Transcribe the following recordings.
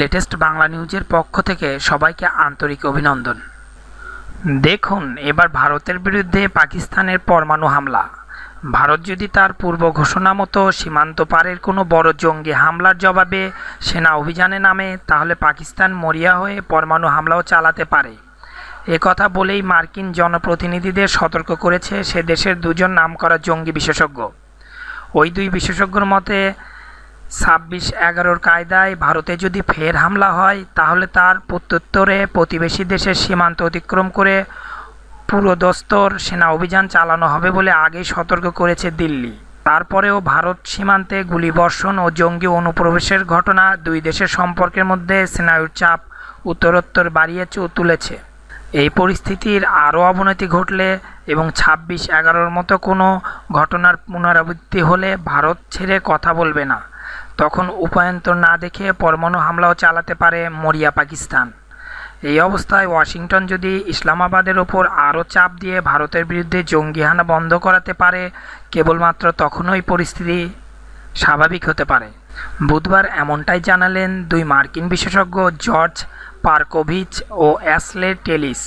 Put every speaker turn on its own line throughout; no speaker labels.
latest Bangla নিউজের পক্ষ থেকে সবাইকে আন্তরিক অভিনন্দন দেখুন এবার ভারতের বিরুদ্ধে পাকিস্তানের পরমাণু হামলা ভারত যদি তার পূর্ব ঘোষণা মতো সীমান্ত পারের কোনো বড় জঙ্গি হামলার জবাবে সেনা অভিযানে নামে তাহলে পাকিস্তান মরিয়া হয়ে পরমাণু হামলাও চালাতে পারে কথা বলেই মার্কিন জনপ্রতিনিধিদের সতর্ক করেছে সে দেশের দুজন নামকরা জঙ্গি বিশেষজ্ঞ ওই দুই বিশেষজ্ঞর মতে ছাব্বিশ এগারোর কায়দায় ভারতে যদি ফের হামলা হয় তাহলে তার প্রত্যুত্তরে প্রতিবেশী দেশের সীমান্ত অতিক্রম করে পুরোদস্তর সেনা অভিযান চালানো হবে বলে আগেই সতর্ক করেছে দিল্লি তারপরেও ভারত সীমান্তে গুলিবর্ষণ ও জঙ্গি অনুপ্রবেশের ঘটনা দুই দেশের সম্পর্কের মধ্যে সেনায়ুর চাপ উত্তরোত্তর বাড়িয়ে তুলেছে এই পরিস্থিতির আরও অবনতি ঘটলে এবং ছাব্বিশ এগারোর মতো কোনো ঘটনার পুনরাবৃত্তি হলে ভারত ছেড়ে কথা বলবে না তখন উপায়ন্তর না দেখে পরমাণু হামলাও চালাতে পারে মরিয়া পাকিস্তান এই অবস্থায় ওয়াশিংটন যদি ইসলামাবাদের ওপর আরও চাপ দিয়ে ভারতের বিরুদ্ধে জঙ্গি হানা বন্ধ করাতে পারে কেবলমাত্র তখনই পরিস্থিতি স্বাভাবিক হতে পারে বুধবার এমনটাই জানালেন দুই মার্কিন বিশেষজ্ঞ জর্জ পার্কোভিচ ও অ্যাসলে টেলিস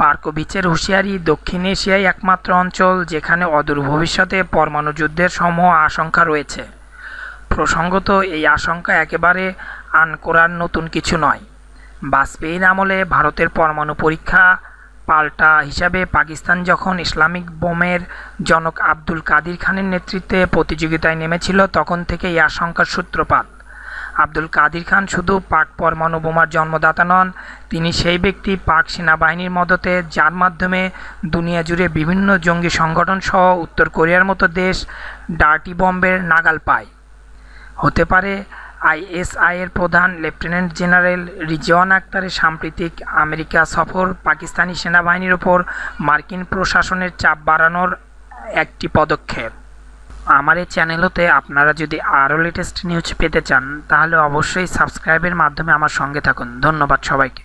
পার্কোভিচের হুঁশিয়ারি দক্ষিণ এশিয়ায় একমাত্র অঞ্চল যেখানে অদূর ভবিষ্যতে পরমাণু যুদ্ধের সমূহ আশঙ্কা রয়েছে প্রসঙ্গত এই আশঙ্কা একেবারে আনকোরার নতুন কিছু নয় বাজপেয়ীর আমলে ভারতের পরমাণু পরীক্ষা পাল্টা হিসাবে পাকিস্তান যখন ইসলামিক বোমের জনক আব্দুল কাদির খানের নেতৃত্বে প্রতিযোগিতায় নেমেছিল তখন থেকে এই আশঙ্কার সূত্রপাত আব্দুল কাদির খান শুধু পাক পরমাণু বোমার জন্মদাতা নন তিনি সেই ব্যক্তি পাক সেনাবাহিনীর মদতে যার মাধ্যমে দুনিয়া জুড়ে বিভিন্ন জঙ্গি সংগঠন সহ উত্তর কোরিয়ার মতো দেশ ডার্টি বম্বের নাগাল পায় হতে পারে আইএসআইয়ের প্রধান লেফটেন্যান্ট জেনারেল রিজওয়ান আক্তারের সাম্প্রতিক আমেরিকা সফর পাকিস্তানি সেনাবাহিনীর ওপর মার্কিন প্রশাসনের চাপ বাড়ানোর একটি পদক্ষেপ আমার এই চ্যানেল হতে আপনারা যদি আরও লেটেস্ট নিউজ পেতে চান তাহলে অবশ্যই সাবস্ক্রাইবের মাধ্যমে আমার সঙ্গে থাকুন ধন্যবাদ সবাইকে